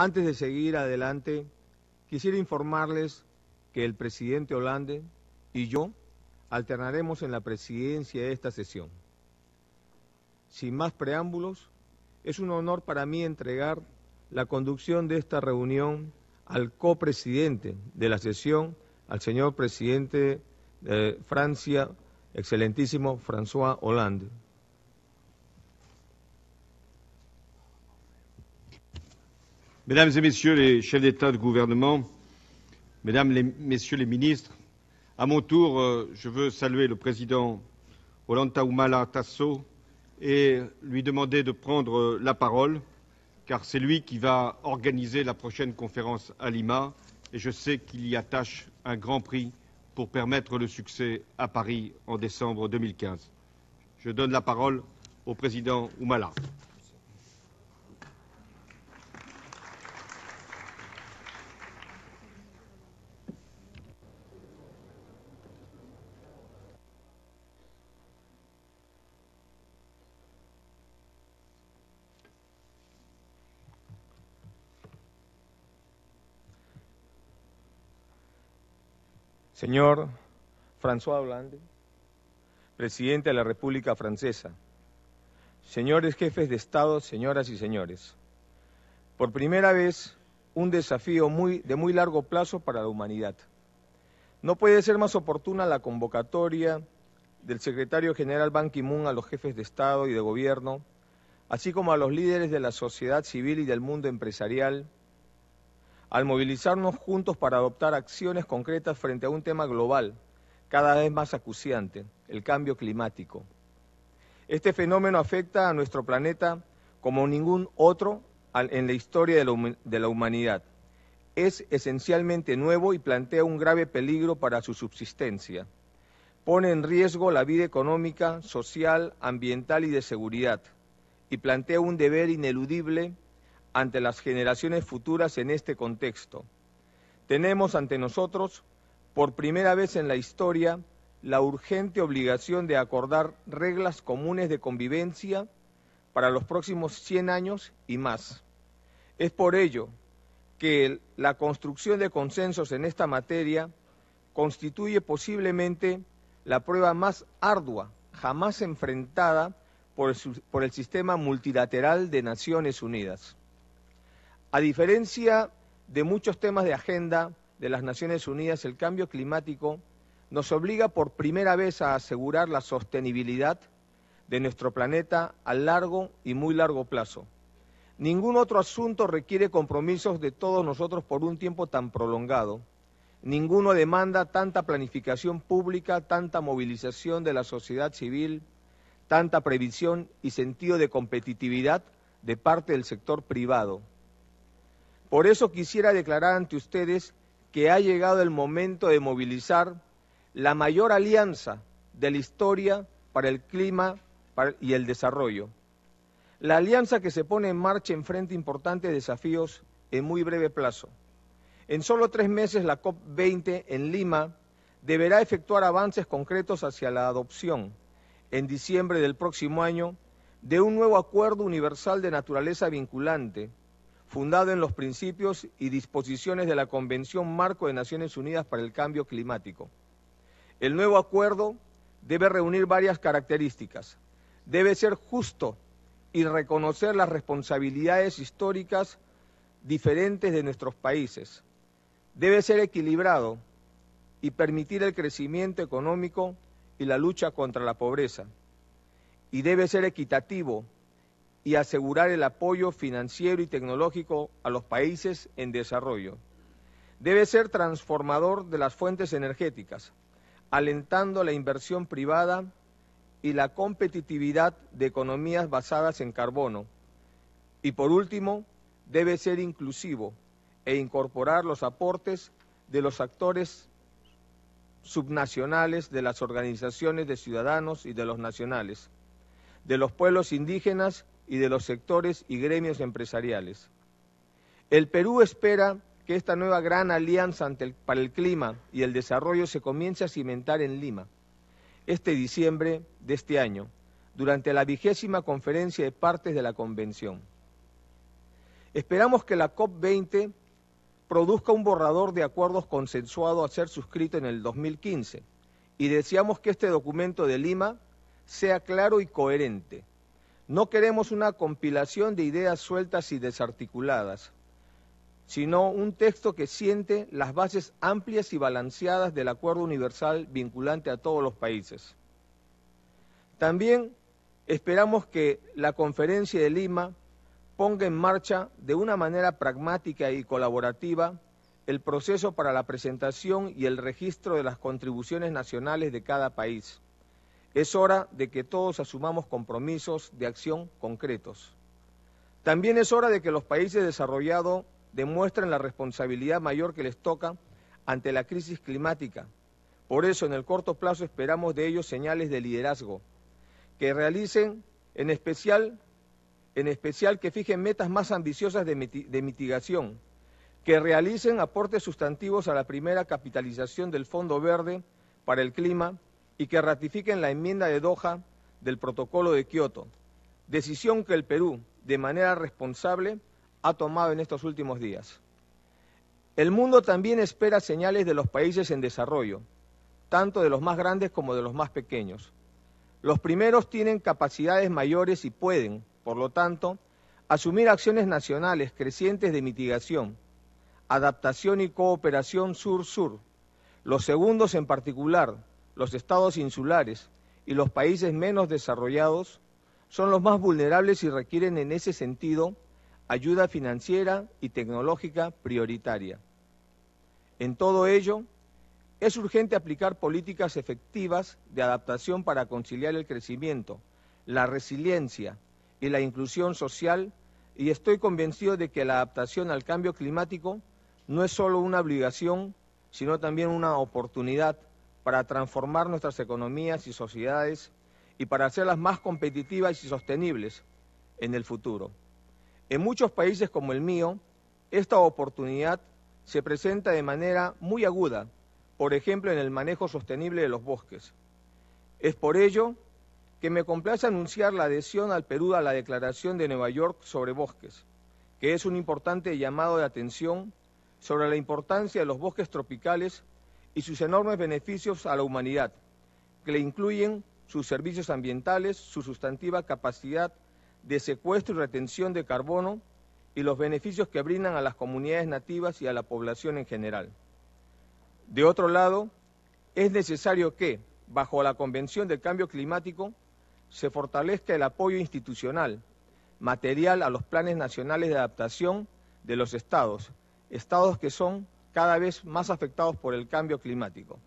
Antes de seguir adelante, quisiera informarles que el presidente Hollande y yo alternaremos en la presidencia de esta sesión. Sin más preámbulos, es un honor para mí entregar la conducción de esta reunión al copresidente de la sesión, al señor presidente de Francia, excelentísimo François Hollande. Mesdames et Messieurs les chefs d'État de gouvernement, Mesdames et Messieurs les ministres, à mon tour, euh, je veux saluer le président Ollanta Tasso et lui demander de prendre euh, la parole, car c'est lui qui va organiser la prochaine conférence à Lima, et je sais qu'il y attache un grand prix pour permettre le succès à Paris en décembre 2015. Je donne la parole au président Oumala. Señor François Hollande, presidente de la República Francesa, señores jefes de Estado, señoras y señores, por primera vez un desafío muy, de muy largo plazo para la humanidad. No puede ser más oportuna la convocatoria del secretario general Ban Ki-moon a los jefes de Estado y de Gobierno, así como a los líderes de la sociedad civil y del mundo empresarial, al movilizarnos juntos para adoptar acciones concretas frente a un tema global, cada vez más acuciante, el cambio climático. Este fenómeno afecta a nuestro planeta como ningún otro en la historia de la humanidad. Es esencialmente nuevo y plantea un grave peligro para su subsistencia. Pone en riesgo la vida económica, social, ambiental y de seguridad y plantea un deber ineludible ante las generaciones futuras en este contexto. Tenemos ante nosotros, por primera vez en la historia, la urgente obligación de acordar reglas comunes de convivencia para los próximos 100 años y más. Es por ello que la construcción de consensos en esta materia constituye posiblemente la prueba más ardua jamás enfrentada por el, sistema multilateral de Naciones Unidas. A diferencia de muchos temas de agenda de las Naciones Unidas, el cambio climático nos obliga por primera vez a asegurar la sostenibilidad de nuestro planeta a largo y muy largo plazo. Ningún otro asunto requiere compromisos de todos nosotros por un tiempo tan prolongado. Ninguno demanda tanta planificación pública, tanta movilización de la sociedad civil, tanta previsión y sentido de competitividad de parte del sector privado. Por eso quisiera declarar ante ustedes que ha llegado el momento de movilizar la mayor alianza de la historia para el clima y el desarrollo. La alianza que se pone en marcha a importantes desafíos en muy breve plazo. En solo tres meses la COP20 en Lima deberá efectuar avances concretos hacia la adopción, en diciembre del próximo año, de un nuevo acuerdo universal de naturaleza vinculante fundado en los principios y disposiciones de la Convención Marco de Naciones Unidas para el Cambio Climático. El nuevo acuerdo debe reunir varias características. Debe ser justo y reconocer las responsabilidades históricas diferentes de nuestros países. Debe ser equilibrado y permitir el crecimiento económico y la lucha contra la pobreza. Y debe ser equitativo y asegurar el apoyo financiero y tecnológico a los países en desarrollo. Debe ser transformador de las fuentes energéticas, alentando la inversión privada y la competitividad de economías basadas en carbono. Y por último, debe ser inclusivo e incorporar los aportes de los actores subnacionales, de las organizaciones de ciudadanos y de los nacionales, de los pueblos indígenas y de los sectores y gremios empresariales. El Perú espera que esta nueva gran alianza para el clima y el desarrollo se comience a cimentar en Lima este diciembre de este año, durante la vigésima conferencia de partes de la Convención. Esperamos que la COP20 produzca un borrador de acuerdos consensuado a ser suscrito en el 2015 y deseamos que este documento de Lima sea claro y coherente, no queremos una compilación de ideas sueltas y desarticuladas, sino un texto que siente las bases amplias y balanceadas del acuerdo universal vinculante a todos los países. También esperamos que la conferencia de Lima ponga en marcha de una manera pragmática y colaborativa el proceso para la presentación y el registro de las contribuciones nacionales de cada país es hora de que todos asumamos compromisos de acción concretos. También es hora de que los países desarrollados demuestren la responsabilidad mayor que les toca ante la crisis climática. Por eso, en el corto plazo esperamos de ellos señales de liderazgo, que realicen en especial, en especial que fijen metas más ambiciosas de, de mitigación, que realicen aportes sustantivos a la primera capitalización del Fondo Verde para el Clima y que ratifiquen la enmienda de Doha del Protocolo de Kioto, decisión que el Perú, de manera responsable, ha tomado en estos últimos días. El mundo también espera señales de los países en desarrollo, tanto de los más grandes como de los más pequeños. Los primeros tienen capacidades mayores y pueden, por lo tanto, asumir acciones nacionales crecientes de mitigación, adaptación y cooperación sur-sur. Los segundos en particular los estados insulares y los países menos desarrollados son los más vulnerables y requieren en ese sentido ayuda financiera y tecnológica prioritaria. En todo ello, es urgente aplicar políticas efectivas de adaptación para conciliar el crecimiento, la resiliencia y la inclusión social y estoy convencido de que la adaptación al cambio climático no es solo una obligación, sino también una oportunidad para transformar nuestras economías y sociedades y para hacerlas más competitivas y sostenibles en el futuro. En muchos países como el mío, esta oportunidad se presenta de manera muy aguda, por ejemplo, en el manejo sostenible de los bosques. Es por ello que me complace anunciar la adhesión al Perú a la Declaración de Nueva York sobre bosques, que es un importante llamado de atención sobre la importancia de los bosques tropicales y sus enormes beneficios a la humanidad, que le incluyen sus servicios ambientales, su sustantiva capacidad de secuestro y retención de carbono y los beneficios que brindan a las comunidades nativas y a la población en general. De otro lado, es necesario que, bajo la Convención del Cambio Climático, se fortalezca el apoyo institucional, material a los planes nacionales de adaptación de los estados, estados que son cada vez más afectados por el cambio climático.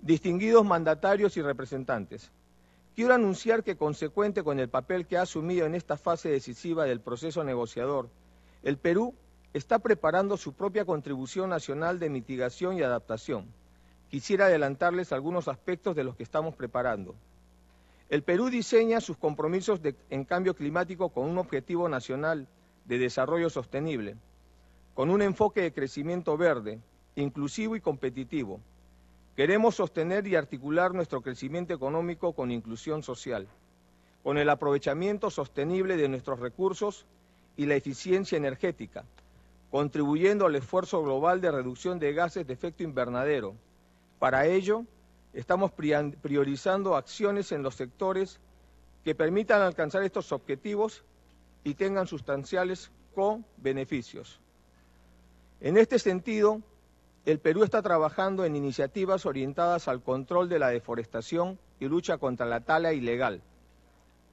Distinguidos mandatarios y representantes, quiero anunciar que consecuente con el papel que ha asumido en esta fase decisiva del proceso negociador, el Perú está preparando su propia contribución nacional de mitigación y adaptación. Quisiera adelantarles algunos aspectos de los que estamos preparando. El Perú diseña sus compromisos en cambio climático con un objetivo nacional de desarrollo sostenible, con un enfoque de crecimiento verde, inclusivo y competitivo. Queremos sostener y articular nuestro crecimiento económico con inclusión social, con el aprovechamiento sostenible de nuestros recursos y la eficiencia energética, contribuyendo al esfuerzo global de reducción de gases de efecto invernadero. Para ello, estamos priorizando acciones en los sectores que permitan alcanzar estos objetivos y tengan sustanciales co-beneficios. En este sentido, el Perú está trabajando en iniciativas orientadas al control de la deforestación y lucha contra la tala ilegal.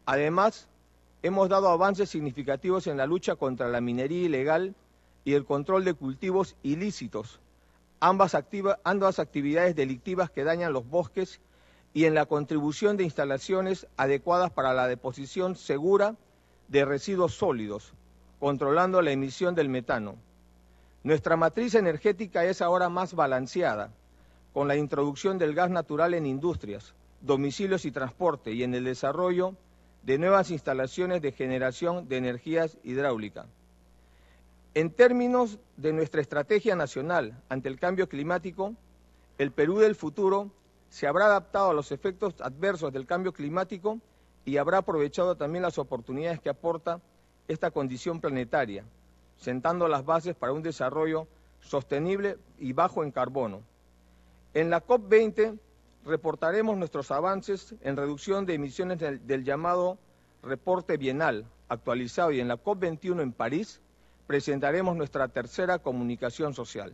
Además, hemos dado avances significativos en la lucha contra la minería ilegal y el control de cultivos ilícitos, ambas, actividades delictivas que dañan los bosques y en la contribución de instalaciones adecuadas para la deposición segura de residuos sólidos, controlando la emisión del metano. Nuestra matriz energética es ahora más balanceada, con la introducción del gas natural en industrias, domicilios y transporte y en el desarrollo de nuevas instalaciones de generación de energías hidráulicas. En términos de nuestra estrategia nacional ante el cambio climático, el Perú del futuro se habrá adaptado a los efectos adversos del cambio climático y habrá aprovechado también las oportunidades que aporta esta condición planetaria sentando las bases para un desarrollo sostenible y bajo en carbono. En la COP20 reportaremos nuestros avances en reducción de emisiones del, llamado reporte bienal actualizado y en la COP21 en París presentaremos nuestra tercera comunicación social.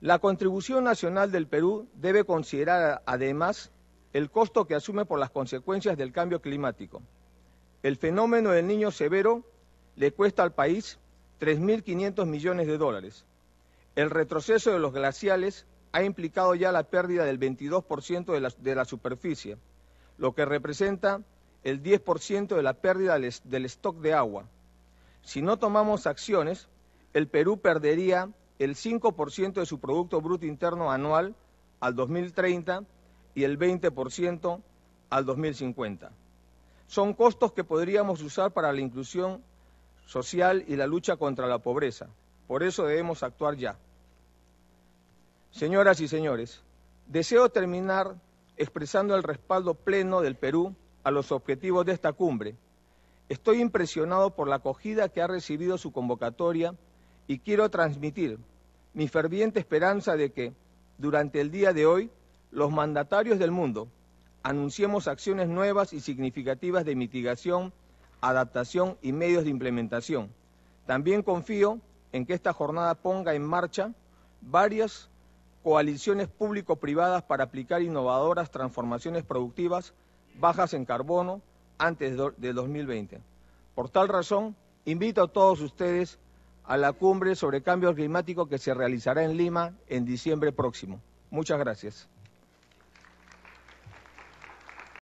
La contribución nacional del Perú debe considerar además el costo que asume por las consecuencias del cambio climático. El fenómeno del niño severo le cuesta al país 3.500 millones de dólares. El retroceso de los glaciales ha implicado ya la pérdida del 22% de la, superficie, lo que representa el 10% de la pérdida del, del stock de agua. Si no tomamos acciones, el Perú perdería el 5% de su Producto Bruto Interno anual al 2030 y el 20% al 2050. Son costos que podríamos usar para la inclusión social y la lucha contra la pobreza. Por eso debemos actuar ya. Señoras y señores, deseo terminar expresando el respaldo pleno del Perú a los objetivos de esta cumbre. Estoy impresionado por la acogida que ha recibido su convocatoria y quiero transmitir mi ferviente esperanza de que, durante el día de hoy, los mandatarios del mundo anunciemos acciones nuevas y significativas de mitigación adaptación y medios de implementación. También confío en que esta jornada ponga en marcha varias coaliciones público-privadas para aplicar innovadoras transformaciones productivas bajas en carbono antes de 2020. Por tal razón, invito a todos ustedes a la cumbre sobre cambio climático que se realizará en Lima en diciembre próximo. Muchas gracias.